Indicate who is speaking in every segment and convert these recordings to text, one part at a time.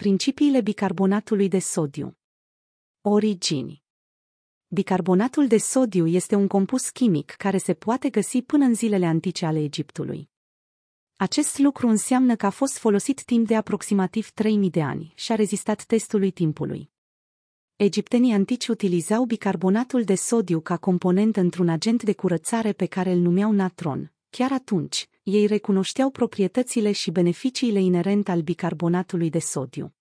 Speaker 1: Principiile bicarbonatului de sodiu Origini Bicarbonatul de sodiu este un compus chimic care se poate găsi până în zilele antice ale Egiptului. Acest lucru înseamnă că a fost folosit timp de aproximativ 3000 de ani și a rezistat testului timpului. Egiptenii antici utilizau bicarbonatul de sodiu ca component într-un agent de curățare pe care îl numeau natron, chiar atunci ei recunoșteau proprietățile și beneficiile inerente al bicarbonatului de sodiu.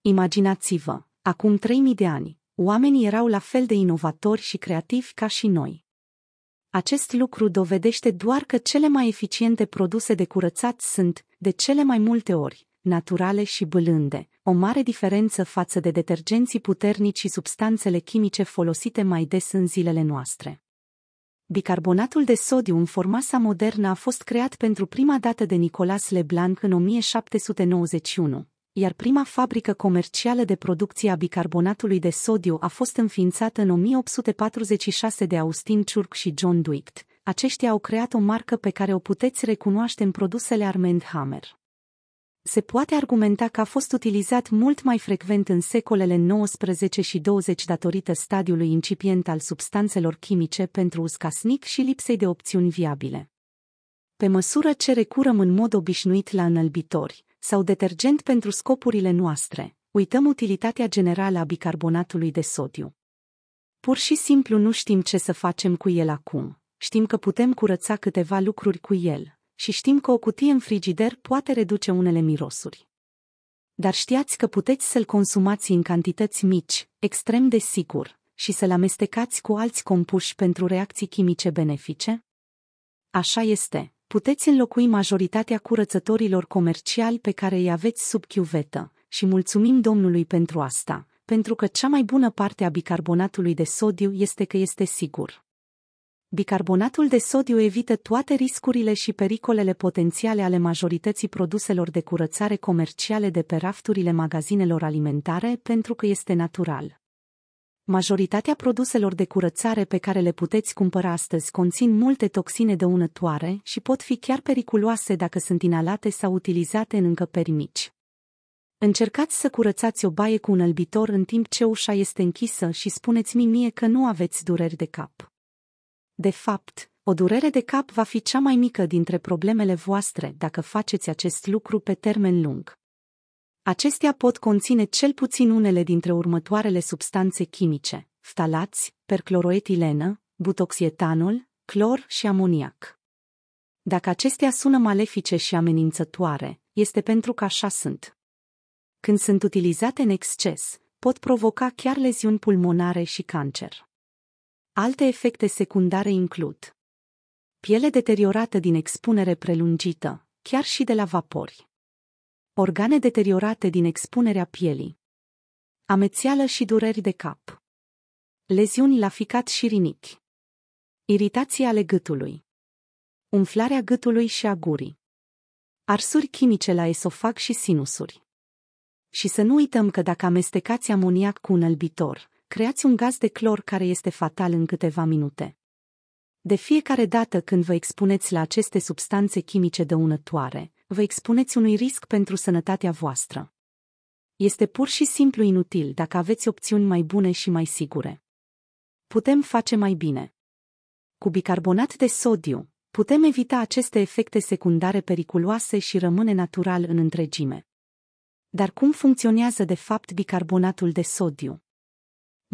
Speaker 1: Imaginați-vă, acum 3000 de ani, oamenii erau la fel de inovatori și creativi ca și noi. Acest lucru dovedește doar că cele mai eficiente produse de curățat sunt, de cele mai multe ori, naturale și bălânde, o mare diferență față de detergenții puternici și substanțele chimice folosite mai des în zilele noastre. Bicarbonatul de sodiu în forma sa modernă a fost creat pentru prima dată de Nicolas Leblanc în 1791, iar prima fabrică comercială de producție a bicarbonatului de sodiu a fost înființată în 1846 de Austin Church și John Dwight. Aceștia au creat o marcă pe care o puteți recunoaște în produsele Armand Hammer se poate argumenta că a fost utilizat mult mai frecvent în secolele 19 și 20 datorită stadiului incipient al substanțelor chimice pentru uscasnic și lipsei de opțiuni viabile. Pe măsură ce recurăm în mod obișnuit la înălbitori sau detergent pentru scopurile noastre, uităm utilitatea generală a bicarbonatului de sodiu. Pur și simplu nu știm ce să facem cu el acum, știm că putem curăța câteva lucruri cu el, și știm că o cutie în frigider poate reduce unele mirosuri. Dar știați că puteți să-l consumați în cantități mici, extrem de sigur, și să-l amestecați cu alți compuși pentru reacții chimice benefice? Așa este, puteți înlocui majoritatea curățătorilor comerciali pe care îi aveți sub chiuvetă și mulțumim Domnului pentru asta, pentru că cea mai bună parte a bicarbonatului de sodiu este că este sigur. Bicarbonatul de sodiu evită toate riscurile și pericolele potențiale ale majorității produselor de curățare comerciale de pe rafturile magazinelor alimentare pentru că este natural. Majoritatea produselor de curățare pe care le puteți cumpăra astăzi conțin multe toxine dăunătoare și pot fi chiar periculoase dacă sunt inalate sau utilizate în încăperi mici. Încercați să curățați o baie cu un albitor în timp ce ușa este închisă și spuneți-mi mie că nu aveți dureri de cap. De fapt, o durere de cap va fi cea mai mică dintre problemele voastre dacă faceți acest lucru pe termen lung. Acestea pot conține cel puțin unele dintre următoarele substanțe chimice, ftalați, percloroetilenă, butoxietanol, clor și amoniac. Dacă acestea sună malefice și amenințătoare, este pentru că așa sunt. Când sunt utilizate în exces, pot provoca chiar leziuni pulmonare și cancer. Alte efecte secundare includ piele deteriorată din expunere prelungită, chiar și de la vapori, organe deteriorate din expunerea pielii, amețeală și dureri de cap, leziuni la ficat și rinichi, iritații ale gâtului, umflarea gâtului și a gurii, arsuri chimice la esofag și sinusuri. Și să nu uităm că dacă amestecați amoniac cu un albitor, creați un gaz de clor care este fatal în câteva minute. De fiecare dată când vă expuneți la aceste substanțe chimice dăunătoare, vă expuneți unui risc pentru sănătatea voastră. Este pur și simplu inutil dacă aveți opțiuni mai bune și mai sigure. Putem face mai bine. Cu bicarbonat de sodiu, putem evita aceste efecte secundare periculoase și rămâne natural în întregime. Dar cum funcționează de fapt bicarbonatul de sodiu?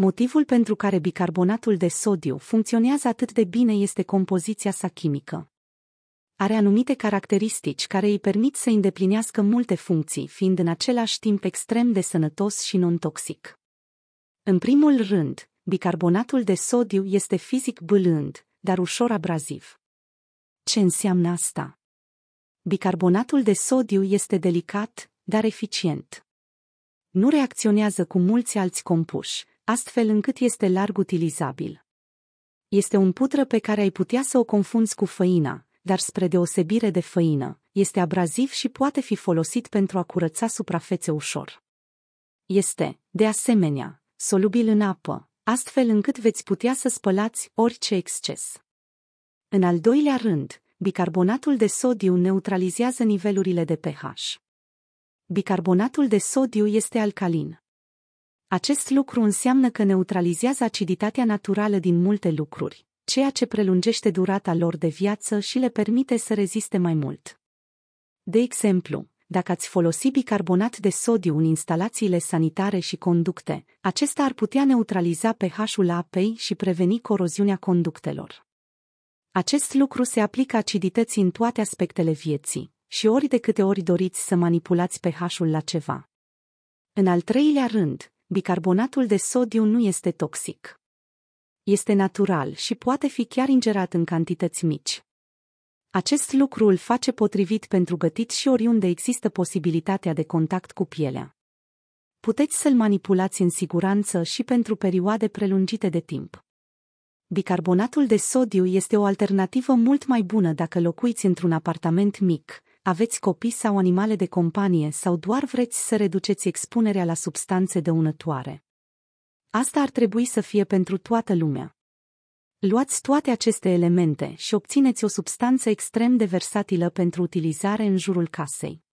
Speaker 1: Motivul pentru care bicarbonatul de sodiu funcționează atât de bine este compoziția sa chimică. Are anumite caracteristici care îi permit să îndeplinească multe funcții, fiind în același timp extrem de sănătos și non-toxic. În primul rând, bicarbonatul de sodiu este fizic bâlând, dar ușor abraziv. Ce înseamnă asta? Bicarbonatul de sodiu este delicat, dar eficient. Nu reacționează cu mulți alți compuși, astfel încât este larg utilizabil. Este un putră pe care ai putea să o confunzi cu făina, dar spre deosebire de făină, este abraziv și poate fi folosit pentru a curăța suprafețe ușor. Este, de asemenea, solubil în apă, astfel încât veți putea să spălați orice exces. În al doilea rând, bicarbonatul de sodiu neutralizează nivelurile de pH. Bicarbonatul de sodiu este alcalin. Acest lucru înseamnă că neutralizează aciditatea naturală din multe lucruri, ceea ce prelungește durata lor de viață și le permite să reziste mai mult. De exemplu, dacă ați folosi bicarbonat de sodiu în instalațiile sanitare și conducte, acesta ar putea neutraliza pH-ul apei și preveni coroziunea conductelor. Acest lucru se aplică acidității în toate aspectele vieții și ori de câte ori doriți să manipulați pH-ul la ceva. În al treilea rând, bicarbonatul de sodiu nu este toxic. Este natural și poate fi chiar ingerat în cantități mici. Acest lucru îl face potrivit pentru gătit și oriunde există posibilitatea de contact cu pielea. Puteți să-l manipulați în siguranță și pentru perioade prelungite de timp. Bicarbonatul de sodiu este o alternativă mult mai bună dacă locuiți într-un apartament mic, aveți copii sau animale de companie sau doar vreți să reduceți expunerea la substanțe dăunătoare. Asta ar trebui să fie pentru toată lumea. Luați toate aceste elemente și obțineți o substanță extrem de versatilă pentru utilizare în jurul casei.